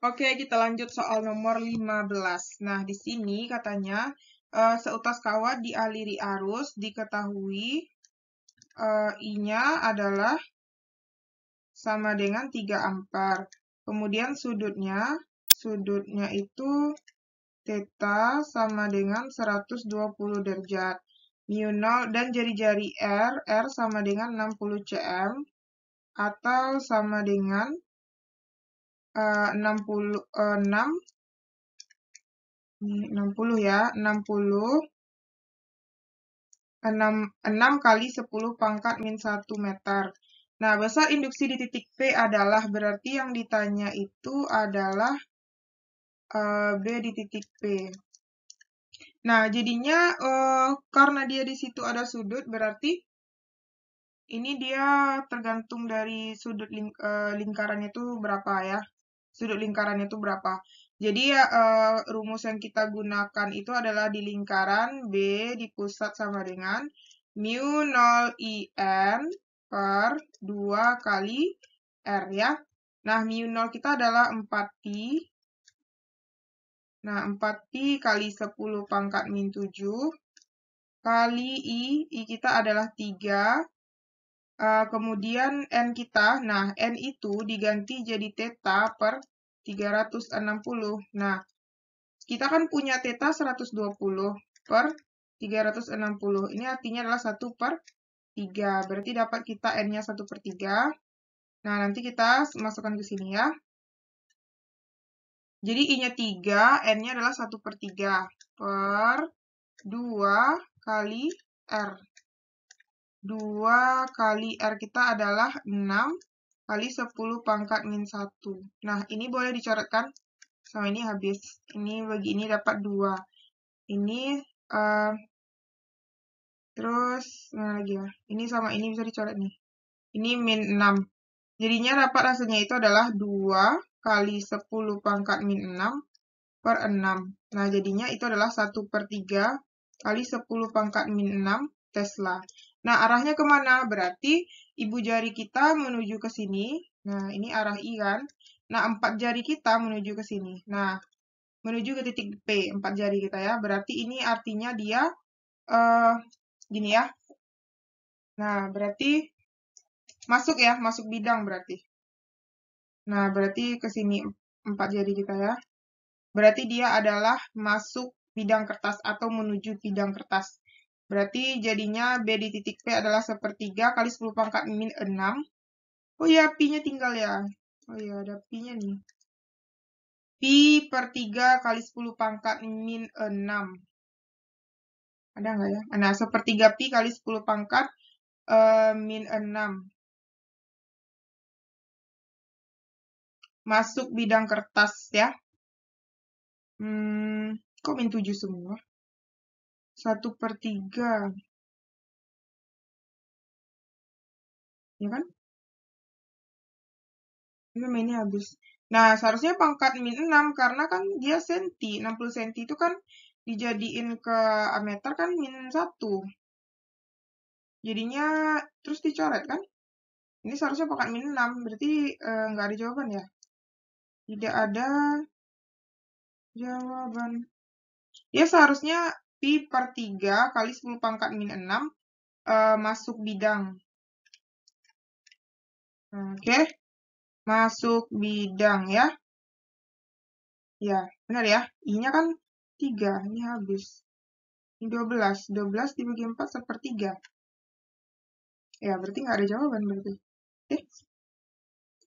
Oke, kita lanjut soal nomor 15. Nah, di sini katanya uh, seutas kawat dialiri arus diketahui uh, I-nya adalah sama dengan 3 ampere. Kemudian sudutnya, sudutnya itu theta sama dengan 120 derajat. Mu 0 dan jari-jari R, R sama dengan 60 cm atau sama dengan 60, 6 60 ya, 60 6, 6 kali 10 pangkat min 1 meter. Nah, besar induksi di titik P adalah, berarti yang ditanya itu adalah uh, B di titik P. Nah, jadinya eh, karena dia di situ ada sudut, berarti ini dia tergantung dari sudut ling uh, lingkarannya itu berapa ya sudut lingkarannya itu berapa. Jadi ya uh, rumus yang kita gunakan itu adalah di lingkaran B di pusat sama dengan mu 0 IN per 2 kali R ya. Nah, mu 0 kita adalah 4Pi. Nah, 4Pi kali 10 pangkat min 7 kali I, I kita adalah 3 Uh, kemudian N kita, nah N itu diganti jadi theta per 360. Nah, kita kan punya theta 120 per 360. Ini artinya adalah 1 per 3. Berarti dapat kita N-nya 1 per 3. Nah, nanti kita masukkan ke sini ya. Jadi I-nya 3, N-nya adalah 1 per 3 per 2 kali R. 2 kali R kita adalah 6 kali 10 pangkat min 1. Nah, ini boleh dicoretkan sama ini habis. Ini bagi ini dapat 2. Ini uh, terus mana lagi ya. Ini sama ini bisa dicoret nih. Ini min 6. Jadinya dapat hasilnya itu adalah 2 kali 10 pangkat min 6 per 6. Nah, jadinya itu adalah 1 per 3 kali 10 pangkat min 6 Tesla. Nah, arahnya kemana? Berarti ibu jari kita menuju ke sini. Nah, ini arah I kan? Nah, empat jari kita menuju ke sini. Nah, menuju ke titik P, empat jari kita ya. Berarti ini artinya dia uh, gini ya. Nah, berarti masuk ya, masuk bidang berarti. Nah, berarti ke sini empat jari kita ya. Berarti dia adalah masuk bidang kertas atau menuju bidang kertas. Berarti jadinya B di titik P adalah sepertiga kali 10 pangkat min 6. Oh ya, p nya tinggal ya. Oh ya, ada p nya nih. P per 3 kali 10 pangkat min 6. Ada nggak ya? Nah, sepertiga P kali 10 pangkat uh, min 6. Masuk bidang kertas ya. Hmm, kok min 7 semua? satu per tiga ya kan ini mainnya habis nah seharusnya pangkat min 6 karena kan dia senti 60 senti itu kan dijadiin ke meter kan min 1 jadinya terus dicoret kan ini seharusnya pangkat min 6 berarti eh, nggak e, ada jawaban ya tidak ada jawaban ya seharusnya pi per 3 kali 10 pangkat min 6 uh, masuk bidang. Oke, okay. masuk bidang ya. Ya, benar ya. I-nya kan 3, ini habis. Ini 12, 12 dibagi 4 seper 3. Ya, berarti nggak ada jawaban berarti. Oke. Okay.